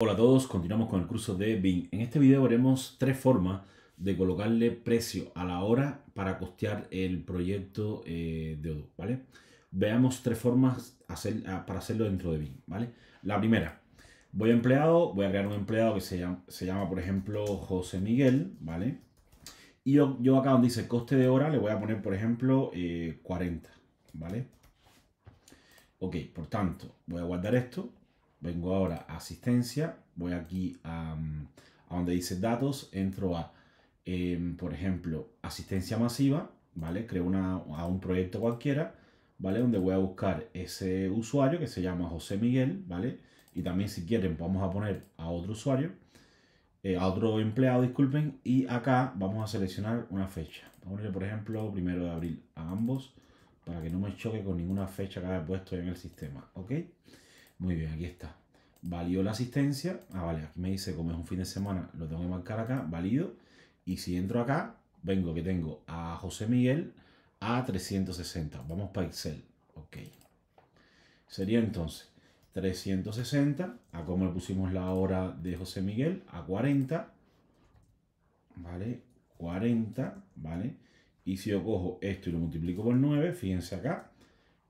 Hola a todos, continuamos con el curso de Bing. En este video veremos tres formas de colocarle precio a la hora para costear el proyecto eh, de Odoo. ¿vale? Veamos tres formas ah, para hacerlo dentro de Bing, ¿vale? La primera, voy a empleado, voy a crear un empleado que se llama, se llama por ejemplo, José Miguel, ¿vale? Y yo, acá donde dice coste de hora le voy a poner, por ejemplo, 40, eh, ¿vale? Ok, por tanto, voy a guardar esto Vengo ahora a asistencia, voy aquí a, mm, a donde dice datos, entro a, em, por ejemplo, asistencia masiva, ¿vale? Creo una, a un proyecto cualquiera, ¿vale? Donde voy a buscar ese usuario que se llama José Miguel, ¿vale? Y también si quieren vamos a poner a otro usuario, eh, a otro empleado, disculpen, y acá vamos a seleccionar una fecha. Vamos a por ejemplo, primero de abril a ambos para que no me choque con ninguna fecha que haya puesto en el sistema, ¿ok? Muy bien, aquí está. Valió la asistencia. Ah, vale, aquí me dice, como es un fin de semana, lo tengo que marcar acá, válido. Y si entro acá, vengo que tengo a José Miguel a 360. Vamos para Excel. Ok. Sería entonces 360, a cómo le pusimos la hora de José Miguel, a 40, ¿vale? 40, ¿vale? Y si yo cojo esto y lo multiplico por 9, fíjense acá,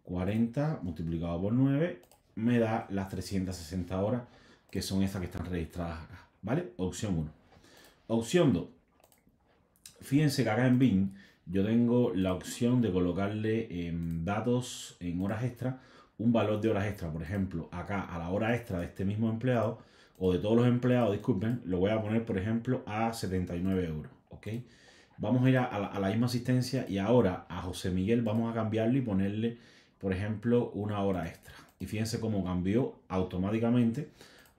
40 multiplicado por 9 me da las 360 horas, que son estas que están registradas acá, ¿vale? Opción 1. Opción 2. Fíjense que acá en BIM yo tengo la opción de colocarle en datos en horas extra un valor de horas extra. Por ejemplo, acá a la hora extra de este mismo empleado o de todos los empleados, disculpen, lo voy a poner, por ejemplo, a 79 euros, ¿ok? Vamos a ir a, a la misma asistencia y ahora a José Miguel vamos a cambiarlo y ponerle, por ejemplo, una hora extra y fíjense cómo cambió automáticamente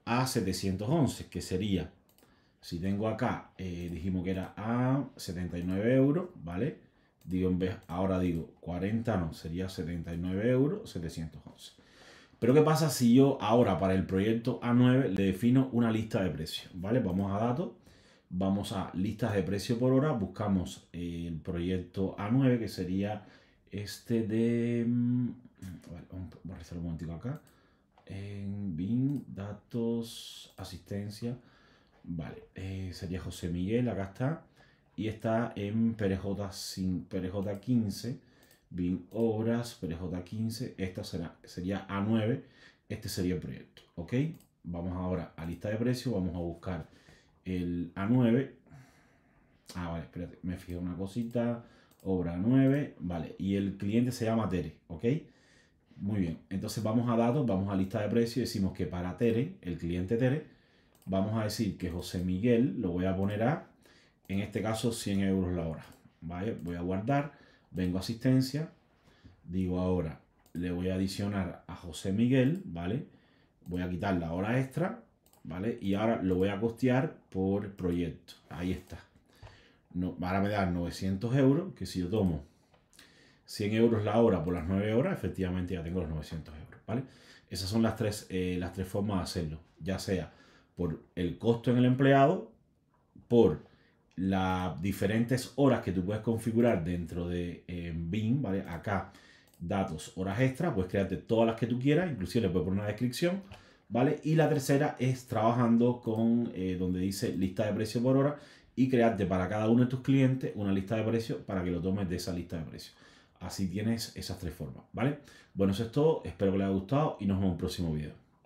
a 711, que sería, si tengo acá, eh, dijimos que era a 79 euros, ¿vale? Digo, ahora digo 40, no, sería 79 euros 711. Pero ¿qué pasa si yo ahora para el proyecto A9 le defino una lista de precios? ¿Vale? Vamos a datos, vamos a listas de precio por hora, buscamos eh, el proyecto A9 que sería este de... Mm, vale, vamos a rezar un momentito acá. En BIM, datos, asistencia. Vale, eh, sería José Miguel, acá está. Y está en PRJ, 15. BIM Obras, PRJ 15. Esta será, sería A9. Este sería el proyecto, ¿ok? Vamos ahora a lista de precios, vamos a buscar el A9. Ah, vale, espérate, me fijé una cosita obra 9, vale, y el cliente se llama Tere, ¿ok? Muy bien, entonces vamos a datos, vamos a lista de precios y decimos que para Tere, el cliente Tere, vamos a decir que José Miguel lo voy a poner a, en este caso, 100 euros la hora, ¿vale? Voy a guardar, vengo a asistencia, digo ahora, le voy a adicionar a José Miguel, ¿vale? Voy a quitar la hora extra, ¿vale? Y ahora lo voy a costear por proyecto, ahí está no, ahora me dar 900 euros, que si yo tomo 100 euros la hora por las 9 horas, efectivamente ya tengo los 900 euros, ¿vale? Esas son las tres, eh, las tres formas de hacerlo, ya sea por el costo en el empleado, por las diferentes horas que tú puedes configurar dentro de eh, BIM, ¿vale? Acá, datos, horas extra, puedes crearte todas las que tú quieras, inclusive le puedes poner una descripción, ¿vale? Y la tercera es trabajando con, eh, donde dice lista de precios por hora, y crearte para cada uno de tus clientes una lista de precios para que lo tomes de esa lista de precios. Así tienes esas tres formas, ¿vale? Bueno, eso es todo, espero que les haya gustado y nos vemos en un próximo video.